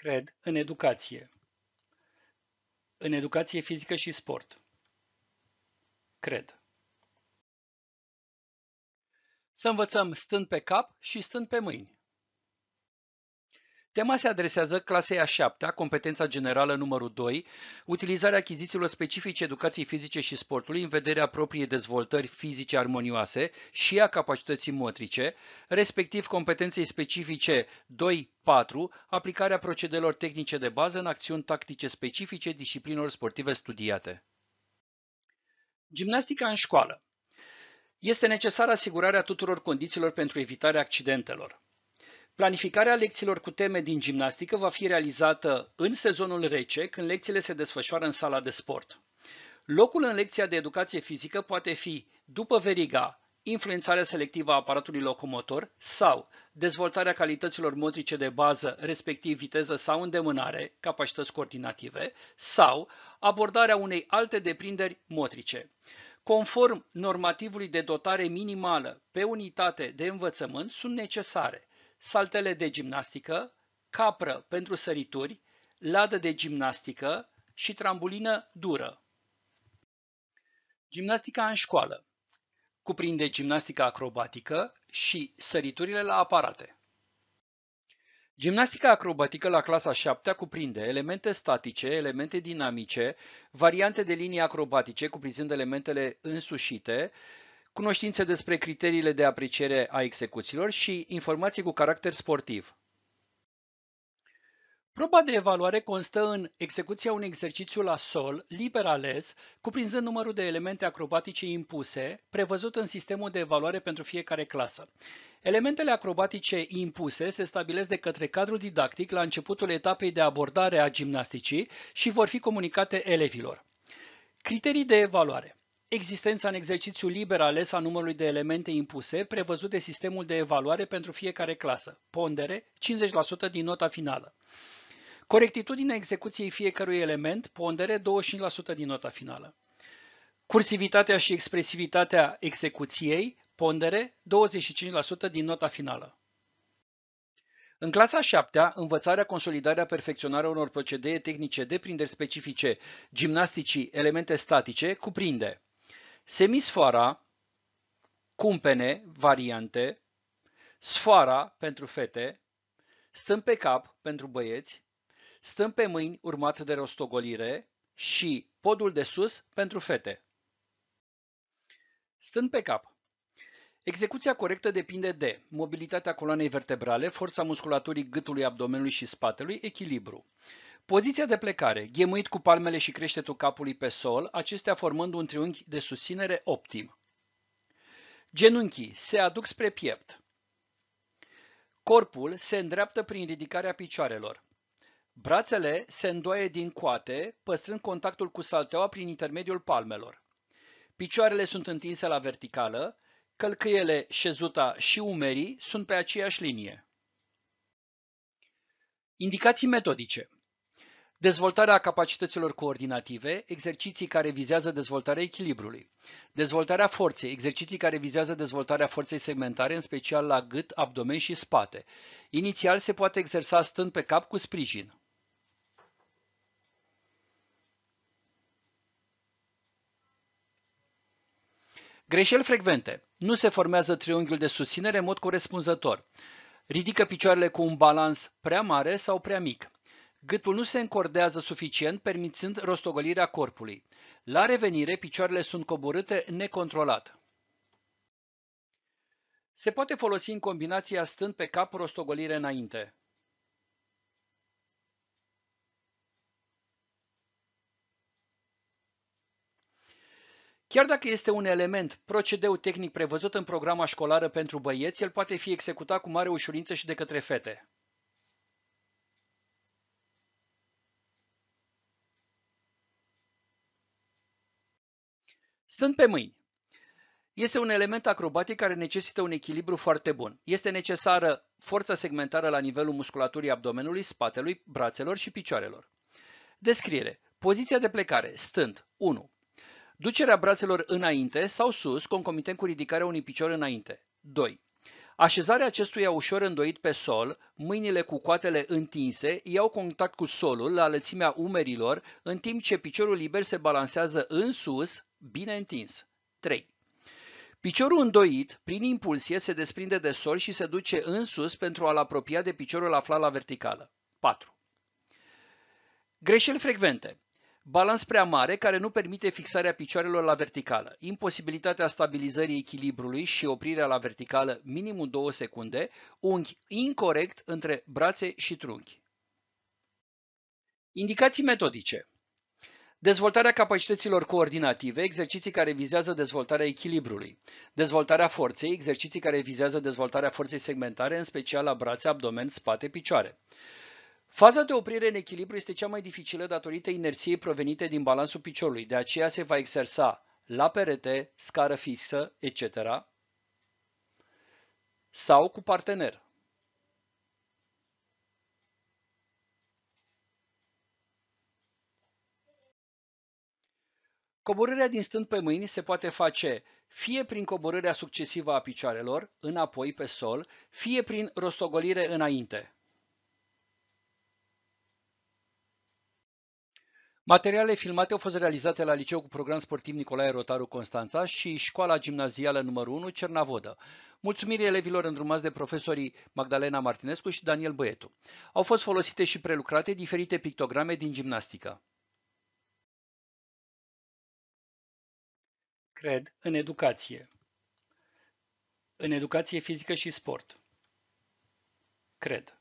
cred, în educație. În educație fizică și sport. Cred. Să învățăm stând pe cap și stând pe mâini. Tema se adresează clasei a 7 competența generală numărul 2, utilizarea achizițiilor specifice educației fizice și sportului în vederea propriei dezvoltări fizice armonioase și a capacității motrice, respectiv competenței specifice 2 4. Aplicarea procedelor tehnice de bază în acțiuni tactice specifice disciplinelor sportive studiate. Gimnastica în școală Este necesară asigurarea tuturor condițiilor pentru evitarea accidentelor. Planificarea lecțiilor cu teme din gimnastică va fi realizată în sezonul rece, când lecțiile se desfășoară în sala de sport. Locul în lecția de educație fizică poate fi după veriga, influențarea selectivă a aparatului locomotor sau dezvoltarea calităților motrice de bază, respectiv viteză sau îndemânare, capacități coordinative, sau abordarea unei alte deprinderi motrice. Conform normativului de dotare minimală pe unitate de învățământ, sunt necesare saltele de gimnastică, capră pentru sărituri, ladă de gimnastică și trambulină dură. Gimnastica în școală cuprinde gimnastica acrobatică și săriturile la aparate. Gimnastica acrobatică la clasa 7 cuprinde elemente statice, elemente dinamice, variante de linii acrobatice cuprinzând elementele însușite, cunoștințe despre criteriile de apreciere a execuțiilor și informații cu caracter sportiv. Proba de evaluare constă în execuția unui exercițiu la sol, liber ales, cuprinzând numărul de elemente acrobatice impuse, prevăzut în sistemul de evaluare pentru fiecare clasă. Elementele acrobatice impuse se stabilesc de către cadrul didactic la începutul etapei de abordare a gimnasticii și vor fi comunicate elevilor. Criterii de evaluare existența în exercițiu liber ales a numărului de elemente impuse prevăzut de sistemul de evaluare pentru fiecare clasă, pondere 50% din nota finală. Corectitudinea execuției fiecărui element, pondere 25% din nota finală. Cursivitatea și expresivitatea execuției, pondere 25% din nota finală. În clasa 7 învățarea, consolidarea, perfecționarea unor procedee tehnice de prindere specifice gimnasticii elemente statice cuprinde semisfoara, cumpene, variante, sfoara pentru fete, stâmp pe cap pentru băieți, stâmp pe mâini urmat de rostogolire și podul de sus pentru fete. Stând pe cap. Execuția corectă depinde de mobilitatea coloanei vertebrale, forța musculaturii gâtului, abdomenului și spatelui, echilibru. Poziția de plecare, ghemuit cu palmele și creștetul capului pe sol, acestea formând un triunghi de susținere optim. Genunchii se aduc spre piept. Corpul se îndreaptă prin ridicarea picioarelor. Brațele se îndoaie din coate, păstrând contactul cu salteaua prin intermediul palmelor. Picioarele sunt întinse la verticală, călcâiele, șezuta și umerii sunt pe aceeași linie. Indicații metodice Dezvoltarea capacităților coordinative, exerciții care vizează dezvoltarea echilibrului. Dezvoltarea forței, exerciții care vizează dezvoltarea forței segmentare, în special la gât, abdomen și spate. Inițial se poate exersa stând pe cap cu sprijin. Greșeli frecvente. Nu se formează triunghiul de susținere în mod corespunzător. Ridică picioarele cu un balans prea mare sau prea mic. Gâtul nu se încordează suficient, permițând rostogolirea corpului. La revenire, picioarele sunt coborâte necontrolat. Se poate folosi în combinația stând pe cap rostogolire înainte. Chiar dacă este un element, procedeu tehnic prevăzut în programa școlară pentru băieți, el poate fi executat cu mare ușurință și de către fete. Stând pe mâini. Este un element acrobatic care necesită un echilibru foarte bun. Este necesară forța segmentară la nivelul musculaturii abdomenului, spatelui, brațelor și picioarelor. Descriere. Poziția de plecare. Stând. 1. Ducerea brațelor înainte sau sus, concomitent cu ridicarea unui picior înainte. 2. Așezarea acestuia ușor îndoit pe sol, mâinile cu coatele întinse, iau contact cu solul la lățimea umerilor, în timp ce piciorul liber se balansează în sus, bine întins. 3. Piciorul îndoit, prin impulsie, se desprinde de sol și se duce în sus pentru a-l apropia de piciorul aflat la verticală. 4. Greșeli frecvente balans prea mare care nu permite fixarea picioarelor la verticală, imposibilitatea stabilizării echilibrului și oprirea la verticală minimum 2 secunde, unghi incorrect între brațe și trunchi. Indicații metodice Dezvoltarea capacităților coordinative, exerciții care vizează dezvoltarea echilibrului. Dezvoltarea forței, exerciții care vizează dezvoltarea forței segmentare, în special la brațe, abdomen, spate, picioare. Faza de oprire în echilibru este cea mai dificilă datorită inerției provenite din balansul piciorului, de aceea se va exersa la perete, scară fixă, etc. sau cu partener. Coborârea din stând pe mâini se poate face fie prin coborârea succesivă a picioarelor, înapoi pe sol, fie prin rostogolire înainte. Materialele filmate au fost realizate la liceu cu program sportiv Nicolae Rotaru Constanța și școala gimnazială numărul 1 Cernavodă. Mulțumiri elevilor îndrumați de profesorii Magdalena Martinescu și Daniel Băietu. Au fost folosite și prelucrate diferite pictograme din gimnastică. Cred în educație. În educație fizică și sport. Cred.